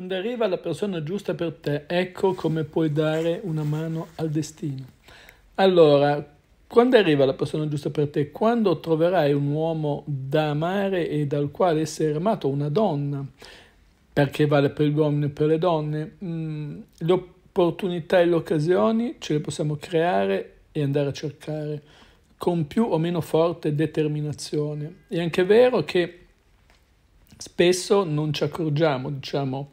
Quando arriva la persona giusta per te, ecco come puoi dare una mano al destino. Allora, quando arriva la persona giusta per te, quando troverai un uomo da amare e dal quale essere amato, una donna, perché vale per gli uomini e per le donne, mh, mm, le opportunità e le occasioni ce le possiamo creare e andare a cercare con più o meno forte determinazione. È anche vero che spesso non ci accorgiamo, diciamo,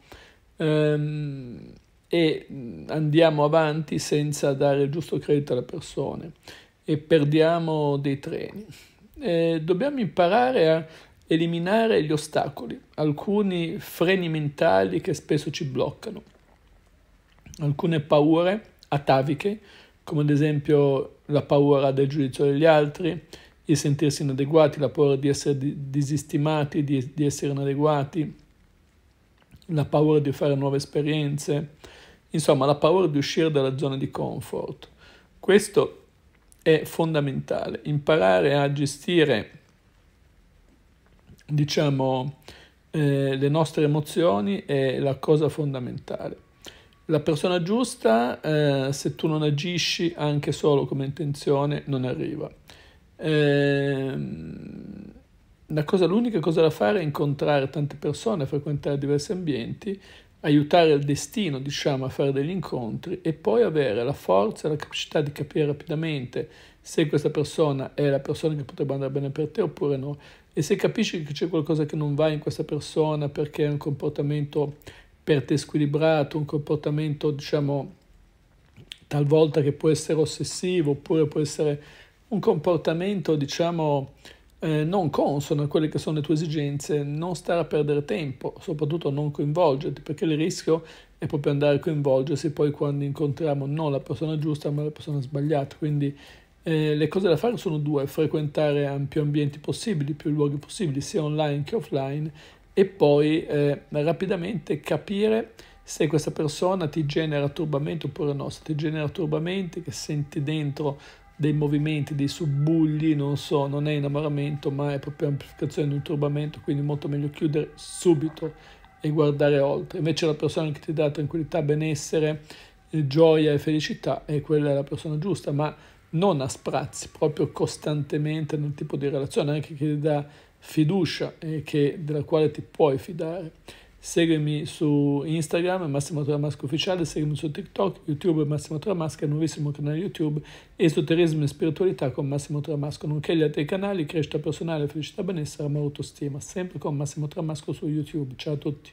ehm, e andiamo avanti senza dare il giusto credito alle persone e perdiamo dei treni. Eh, dobbiamo imparare a eliminare gli ostacoli, alcuni freni mentali che spesso ci bloccano, alcune paure ataviche, come ad esempio la paura del giudizio degli altri, di sentirsi inadeguati, la paura di essere disistimati, di, di essere inadeguati, la paura di fare nuove esperienze, insomma la paura di uscire dalla zona di comfort. Questo è fondamentale, imparare a gestire, diciamo, eh, le nostre emozioni è la cosa fondamentale. La persona giusta, eh, se tu non agisci anche solo come intenzione, non arriva. Ehm, cosa, l'unica cosa da fare è incontrare tante persone, frequentare diversi ambienti, aiutare il destino, diciamo, a fare degli incontri e poi avere la forza e la capacità di capire rapidamente se questa persona è la persona che potrebbe andare bene per te oppure no. E se capisci che c'è qualcosa che non va in questa persona perché è un comportamento per te squilibrato, un comportamento, diciamo, talvolta che può essere ossessivo oppure può essere un comportamento, diciamo, eh, non consono a quelle che sono le tue esigenze, non stare a perdere tempo, soprattutto non coinvolgerti, perché il rischio è proprio andare a coinvolgersi poi quando incontriamo non la persona giusta, ma la persona sbagliata. Quindi eh, le cose da fare sono due, frequentare più ambienti possibili, più luoghi possibili, sia online che offline, e poi eh, rapidamente capire se questa persona ti genera turbamento oppure no, se ti genera turbamenti, che senti dentro dei movimenti, dei subbugli, non so, non è innamoramento, ma è proprio amplificazione di un turbamento, quindi molto meglio chiudere subito e guardare oltre. Invece la persona che ti dà tranquillità, benessere, eh, gioia e felicità è quella la persona giusta, ma non a sprazzi, proprio costantemente nel tipo di relazione, anche che ti dà fiducia e che, della quale ti puoi fidare. Seguimi su Instagram, Massimo Tramasca Ufficiale, seguimi su TikTok, YouTube Massimo Tramasca, il nuovissimo canale YouTube, Esoterismo e Spiritualità con Massimo Tramasco, nonché gli altri canali, Crescita Personale, Felicità Benessere, Amore Autostima, sempre con Massimo Tramasco su YouTube. Ciao a tutti.